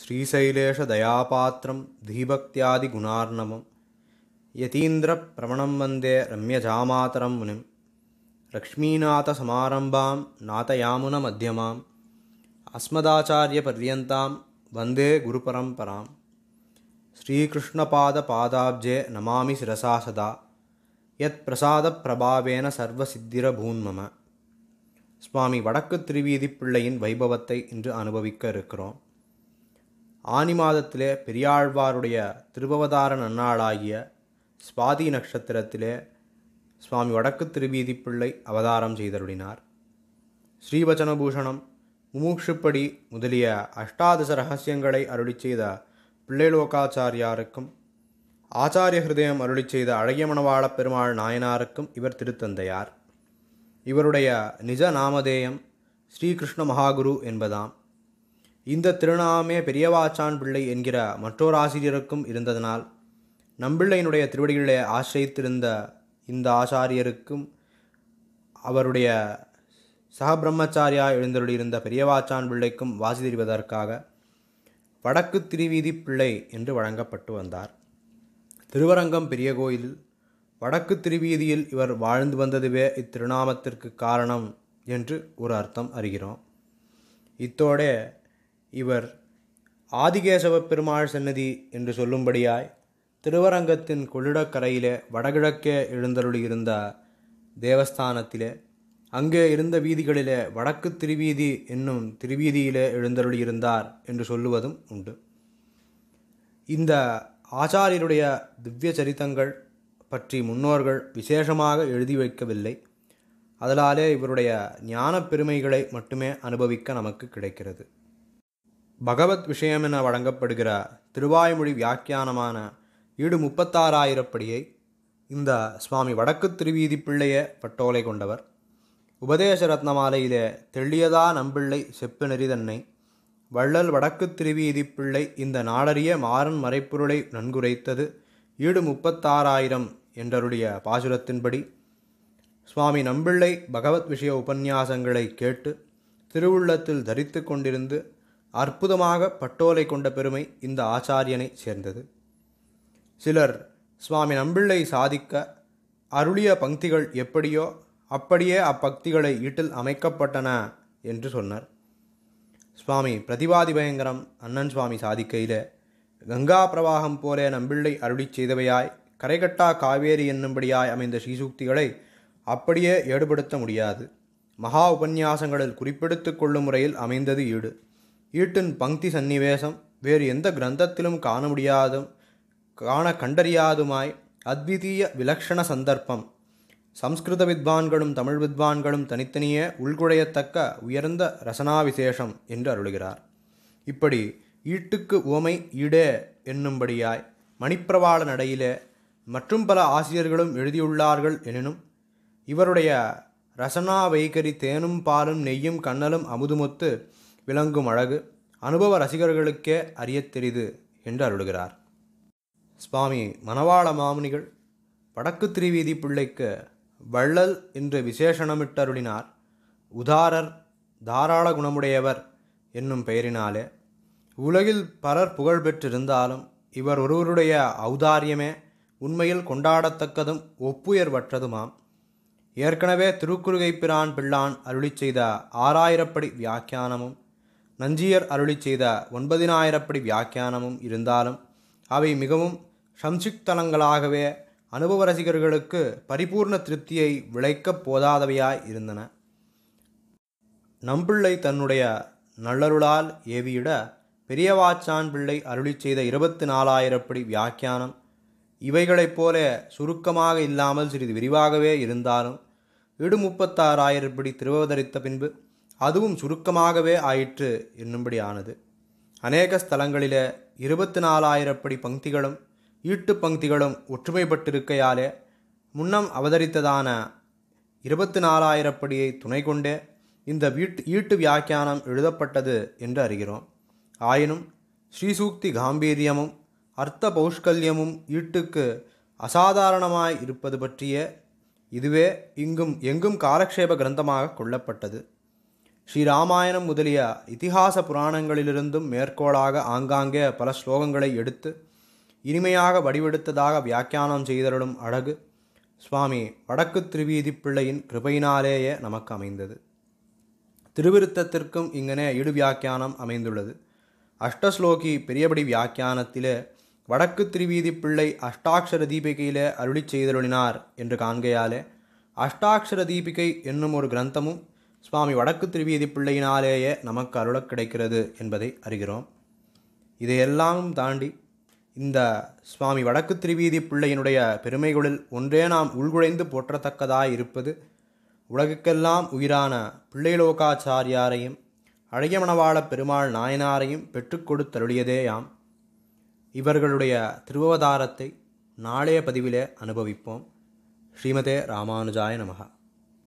ஸ்ரீசைலேஷதயாபாத்திரம் தீபக்தியாதி குணார்ணமம் யதீந்திர பிரமணம் வந்தே ரம்ய ஜாமாத்தரம் முனிம் லக்ஷ்மீநாத சமாரம்பாம் நாதயாமுன மத்தியமாம் அஸ்மதாச்சாரிய பர்யந்தாம் வந்தே குரு பரம்பராம் ஸ்ரீகிருஷ்ணபாத பாதாப்ஜே நமாமி சிரசா சதா யத் பிரசாத பிரபாவேன சர்வசித்திரபூன் மம சுவாமி வடக்கு திருவீதிப்பிள்ளையின் வைபவத்தை இன்று அனுபவிக்க இருக்கிறோம் ஆனி மாதத்திலே பெரியாழ்வாருடைய திருபவதார நன்னாளாகிய சுவாதி நட்சத்திரத்திலே சுவாமி வடக்கு திருவீதி பிள்ளை அவதாரம் செய்தருளினார் ஸ்ரீவச்சனபூஷணம் முமூக்ஷுப்படி முதலிய அஷ்டாதச ரகசியங்களை அருளி செய்த பிள்ளைலோகாச்சாரியாருக்கும் ஆச்சாரிய ஹிருதயம் அருளி செய்த அழகிய மணவாள பெருமாள் நாயனாருக்கும் இவர் திருத்தந்தையார் இவருடைய நிஜ நாமதேயம் ஸ்ரீகிருஷ்ண மகாகுரு என்பதாம் இந்த திருநாமே பெரியவாச்சான் பிள்ளை என்கிற மற்றொரு ஆசிரியருக்கும் இருந்ததனால் நம்பிள்ளையினுடைய திருவடிகளை ஆசிரியத்திருந்த இந்த ஆச்சாரியருக்கும் அவருடைய சகபிரம்மச்சாரியா எழுந்தருளியிருந்த பெரியவாச்சான் பிள்ளைக்கும் வாசி தெரிவதற்காக வடக்கு திருவீதி பிள்ளை என்று வழங்கப்பட்டு வந்தார் திருவரங்கம் பெரிய கோயில் வடக்கு திருவீதியில் இவர் வாழ்ந்து வந்ததுவே இத்திருநாமத்திற்கு காரணம் என்று ஒரு அர்த்தம் அறிகிறோம் இத்தோடே இவர் ஆதிகேசவ பெருமாள் சன்னதி என்று சொல்லும்படியாய் திருவரங்கத்தின் கொள்ளிடக்கரையிலே வடகிழக்கே இருந்த தேவஸ்தானத்திலே அங்கே இருந்த வீதிகளிலே வடக்கு திருவீதி என்னும் திருவீதியிலே இருந்தார் என்று சொல்லுவதும் உண்டு இந்த ஆச்சாரியருடைய திவ்ய சரித்தங்கள் பற்றி முன்னோர்கள் விசேஷமாக எழுதி வைக்கவில்லை அதனாலே இவருடைய ஞான பெருமைகளை மட்டுமே அனுபவிக்க நமக்கு கிடைக்கிறது பகவத் விஷயம் என வழங்கப்படுகிற திருவாய்மொழி வியாக்கியானமான ஈடு முப்பத்தாறாயிரப்படியை இந்த சுவாமி வடக்கு திருவீதி பிள்ளைய பட்டோலை கொண்டவர் உபதேச ரத்னமாலையிலே தெள்ளியதா நம்பிள்ளை செப்பு நெறிதன்னை வள்ளல் வடக்கு திருவீதி பிள்ளை இந்த நாடறிய மாறன் மறைப்பொருளை நன்குரைத்தது ஈடு முப்பத்தாறாயிரம் என்றருடைய பாசுரத்தின்படி சுவாமி நம்பிள்ளை பகவத் விஷய உபன்யாசங்களை கேட்டு திருவுள்ளத்தில் தரித்து கொண்டிருந்து அற்புதமாக பட்டோலை கொண்ட பெருமை இந்த ஆச்சாரியனை சேர்ந்தது சிலர் சுவாமி நம்பிள்ளை சாதிக்க அருளிய பங்கிகள் எப்படியோ அப்படியே அப்பக்திகளை ஈட்டில் அமைக்கப்பட்டன என்று சொன்னார் சுவாமி பிரதிவாதி பயங்கரம் அண்ணன் சுவாமி சாதிக்கையில் கங்கா பிரவாகம் போலே நம்பிள்ளை அருளி செய்தவையாய் கரைகட்டா காவேரி என்னும்படியாய் அமைந்த ஸ்ரீசூக்திகளை அப்படியே ஏடுபடுத்த முடியாது மகா உபன்யாசங்களில் குறிப்பிடுத்து கொள்ளும் முறையில் அமைந்தது ஈடு ஈட்டின் பங்க்தி சன்னிவேசம் வேறு எந்த கிரந்தத்திலும் காண முடியாதும் காண கண்டறியாதுமாய் அத்விதீய விலக்ஷண சந்தர்ப்பம் சம்ஸ்கிருத வித்வான்களும் தமிழ் வித்வான்களும் தனித்தனியே உள்குழையத்தக்க உயர்ந்த ரசனா விசேஷம் என்று அருளுகிறார் இப்படி ஈட்டுக்கு ஓமை ஈடே என்னும்படியாய் மணிப்பிரவாள நடையிலே மற்றும் பல ஆசிரியர்களும் எழுதியுள்ளார்கள் எனினும் இவருடைய ரசனா வைகரி தேனும் பாலும் நெய்யும் கண்ணலும் அமுதுமொத்து விளங்கும் அழகு அனுபவ ரசிகர்களுக்கே அறியத் தெரிது என்று அருளுகிறார் சுவாமி மணவாள மாமுனிகள் வடக்கு திருவீதி பிள்ளைக்கு வள்ளல் என்று விசேஷணமிட்டருளினார் உதாரர் தாராள குணமுடையவர் என்னும் பெயரினாலே உலகில் பலர் புகழ் பெற்றிருந்தாலும் இவர் ஒருவருடைய ஔதாரியமே உண்மையில் கொண்டாடத்தக்கதும் ஒப்புயர்வற்றதுமாம் ஏற்கனவே திருக்குறுகை பிரான் பிள்ளான் அருளி செய்த ஆறாயிரப்படி வியாக்கியானமும் நஞ்சியர் அருளி செய்த ஒன்பதினாயிரப்படி வியாக்கியானமும் இருந்தாலும் அவை மிகவும் சம்சிக்தலங்களாகவே அனுபவ ரசிகர்களுக்கு பரிபூர்ண திருப்தியை விளைக்கப் போதாதவையாய் இருந்தன நம்பிள்ளை தன்னுடைய நல்லருளால் ஏவியிட பெரியவாச்சான் பிள்ளை அருளி செய்த இருபத்தி நாலாயிரப்படி வியாக்கியானம் இவைகளைப் போல சுருக்கமாக இல்லாமல் சிறிது விரிவாகவே இருந்தாலும் இடு முப்பத்தாறாயிரப்படி திருவதரித்த பின்பு அதுவும் சுருக்கமாகவே ஆயிற்று என்னும்படி ஆனது அநேக ஸ்தலங்களிலே இருபத்தி நாலாயிரப்படி பங்கிகளும் ஈட்டு பங்கிகளும் ஒற்றுமைப்பட்டிருக்கையாலே முன்னம் அவதரித்ததான இருபத்தி நாலாயிரப்படியை துணை கொண்டே இந்த வீட்டு ஈட்டு வியாக்கியானம் எழுதப்பட்டது என்று அறிகிறோம் ஆயினும் ஸ்ரீசூக்தி காம்பீரியமும் அர்த்த பௌஷ்கல்யமும் ஈட்டுக்கு அசாதாரணமாய் இருப்பது பற்றிய இதுவே இங்கும் எங்கும் காலக்ஷேப கிரந்தமாக கொள்ளப்பட்டது ஸ்ரீராமாயணம் முதலிய இத்திஹாச புராணங்களிலிருந்தும் மேற்கோளாக ஆங்காங்கே பல ஸ்லோகங்களை எடுத்து இனிமையாக வடிவெடுத்ததாக வியாக்கியானம் செய்தருளும் அழகு சுவாமி வடக்கு திருவீதி பிள்ளையின் கிருபையினாலேயே நமக்கு அமைந்தது திருவிருத்தத்திற்கும் இங்கனே இடு வியாக்கியானம் அமைந்துள்ளது அஷ்டஸ்லோகி பெரியபடி வியாக்கியானத்திலே வடக்கு திருவீதி பிள்ளை அஷ்டாட்சர தீபிகையிலே அருளி செய்தருளினார் என்று காண்கையாலே அஷ்டாட்சர தீபிகை என்னும் ஒரு கிரந்தமும் சுவாமி வடக்கு திருவீதி பிள்ளையினாலேயே நமக்கு அருளக் கிடைக்கிறது என்பதை அறிகிறோம் இதையெல்லாம் தாண்டி இந்த சுவாமி வடக்கு திருவீதி பிள்ளையினுடைய பெருமைகளில் ஒன்றே நாம் உள்குழைந்து போற்றத்தக்கதாக இருப்பது உலகுக்கெல்லாம் உயிரான பிள்ளைலோகாச்சாரியாரையும் அழகிய பெருமாள் நாயனாரையும் பெற்றுக்கொடுத்தருளியதேயாம் இவர்களுடைய திருவவதாரத்தை நாளைய பதிவிலே அனுபவிப்போம் ஸ்ரீமதே ராமானுஜாய நமகா